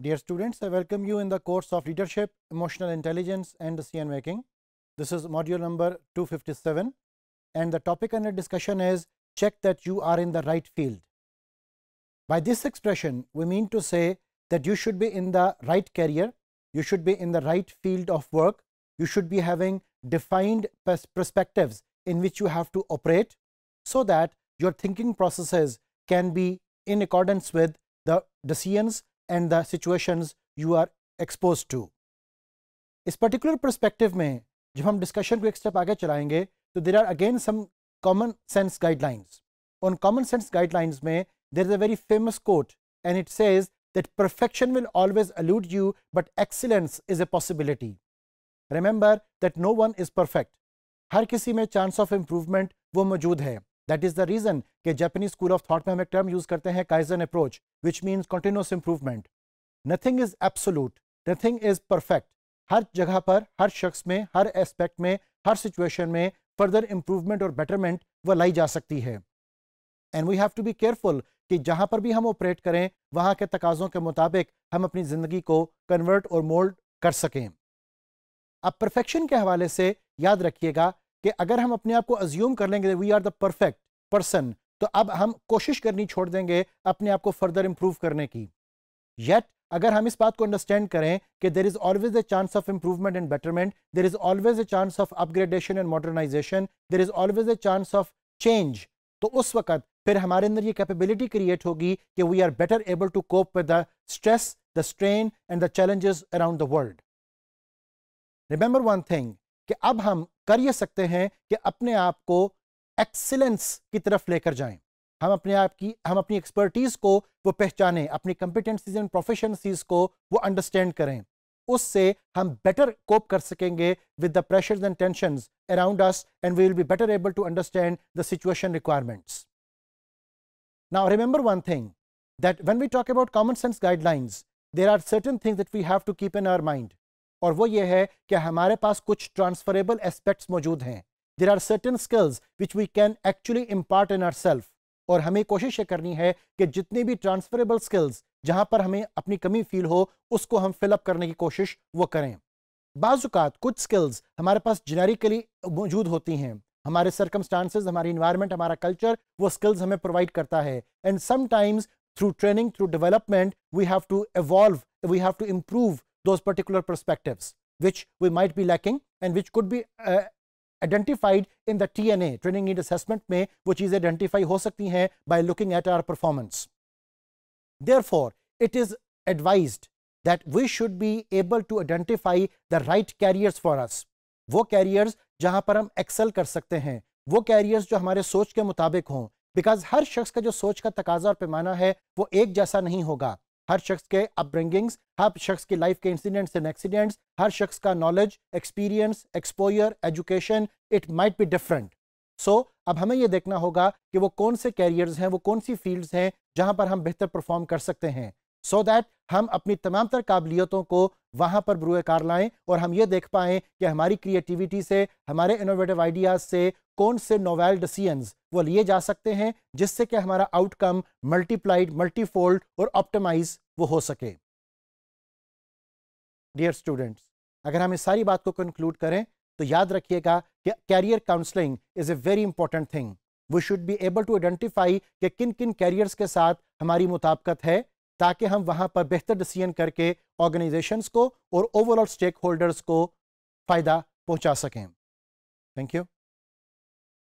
Dear students, I welcome you in the course of Leadership, Emotional Intelligence and Decision Making. This is module number 257 and the topic under discussion is check that you are in the right field. By this expression, we mean to say that you should be in the right career, you should be in the right field of work, you should be having defined pers perspectives in which you have to operate so that your thinking processes can be in accordance with the decisions and the situations you are exposed to. इस particular perspective में जब हम discussion को एक step आगे चलाएंगे तो there are again some common sense guidelines. On common sense guidelines में there is a very famous quote and it says that perfection will always elude you but excellence is a possibility. Remember that no one is perfect. हर किसी में chance of improvement वो मौजूद है that is the reason के Japanese school of thought में हम एक term use करते हैं kaizen approach which means continuous improvement nothing is absolute nothing is perfect हर जगह पर हर शख्स में हर एस्पेक्ट में हर सिचुएशन में फर्दर इंप्रूवमेंट और बेटरमेंट वह लाई जा सकती है and we have to be careful कि जहां पर भी हम ऑपरेट करें वहां के तकाजों के मुताबिक हम अपनी ज़िंदगी को कन्वर्ट और मोल्ड कर सकें अब परफेक्शन के हवाले से याद रखिएगा कि अगर हम अपने आप को अज्यूम कर लेंगे we are the perfect person तो अब हम कोशिश करनी छोड़ देंगे अपने आप को फर्दर इंप्रूव करने की येट अगर हम इस बात को अंडरस्टैंड करें कि there is always a chance of improvement and betterment there is always a chance of upgradation and modernisation there is always a chance of change तो उस वक्त फिर हमारे अंदर ये कैपेबिलिटी क्रिएट होगी कि we are better able to cope with the stress the strain and the challenges around the world remember one thing कि अब हम कर ये सकते हैं कि अपने आप को एक्सीलेंस की तरफ लेकर जाएं हम अपने आप की हम अपनी एक्सपर्टीज़ को वो पहचानें अपनी कंपिटेंसीज एंड प्रोफेशनसीज को वो अंडरस्टैंड करें उससे हम बेटर कोप कर सकेंगे with the pressures and tension around us and we will be better able to understand the situation requirements now remember one thing that when we talk about common sense guidelines there are certain things that we have to keep in our mind और वो ये है कि हमारे पास कुछ transferable aspects मौजूद हैं there are certain skills which we can actually impart in our self और हमें कोशिश ये करनी है कि जितनी भी ट्रांसफरेबल स्किल्स जहां पर हमें अपनी कमी फील हो उसको हम फिलअप करने की कोशिश वो करें बाजुकात कुछ स्किल्स हमारे पास जेनेरिकली मौजूद होती हैं हमारे सर्कमस्टांसेस हमारी इन्वायरमेंट हमारा कल्चर वो स्किल्स हमें प्रोवाइड करता है and sometimes through training through development we have to evolve we have to improve those particular perspectives, which we might be lacking and which could be uh, identified in the TNA, training need assessment mein wo cheeze identify ho sakti hain by looking at our performance. Therefore, it is advised that we should be able to identify the right carriers for us. wo carriers jahan par hum excel kar sakte hain wo carriers jo hamare soch ke mutabik हों because har shakhs ka jo soch ka taqaza aur पैमाना hai wo ek jaisa nahi hoga हर शख्स के अपब्रिंगिंग्स हर शख्स की life के incidents and accidents हर शख्स का knowledge experience exposure education it might be different so अब हमें यह देखना होगा कि वो कौन से कैरियर्स हैं वो कौन सी फील्ड्स हैं जहां पर हम बेहतर परफॉर्म कर सकते हैं सो so दैट हम अपनी तमाम तर काबिलियतों को वहां पर ब्रुए कार लाएं और हम ये देख पाएं कि हमारी क्रिएटिविटी से हमारे इनोवेटिव आइडियाज से कौन से नोवेल डिसीजंस वो लिए जा सकते हैं जिससे कि हमारा आउटकम मल्टीप्लाइड मल्टीफोल्ड और ऑप्टिमाइज वो हो सके डियर स्टूडेंट्स अगर हम इस सारी बात को कंक्लूड करें तो याद रखिएगा कि career counselling is a very important thing we should be able to identify कि किन किन कैरियर्स के साथ हमारी मुताबकत है ताकि हम वहाँ पर बेहतर डिसीजन करके ऑर्गेनाइजेशंस को और ओवरऑल स्टेक होल्डर्स को फ़ायदा पहुँचा सकें थैंक यू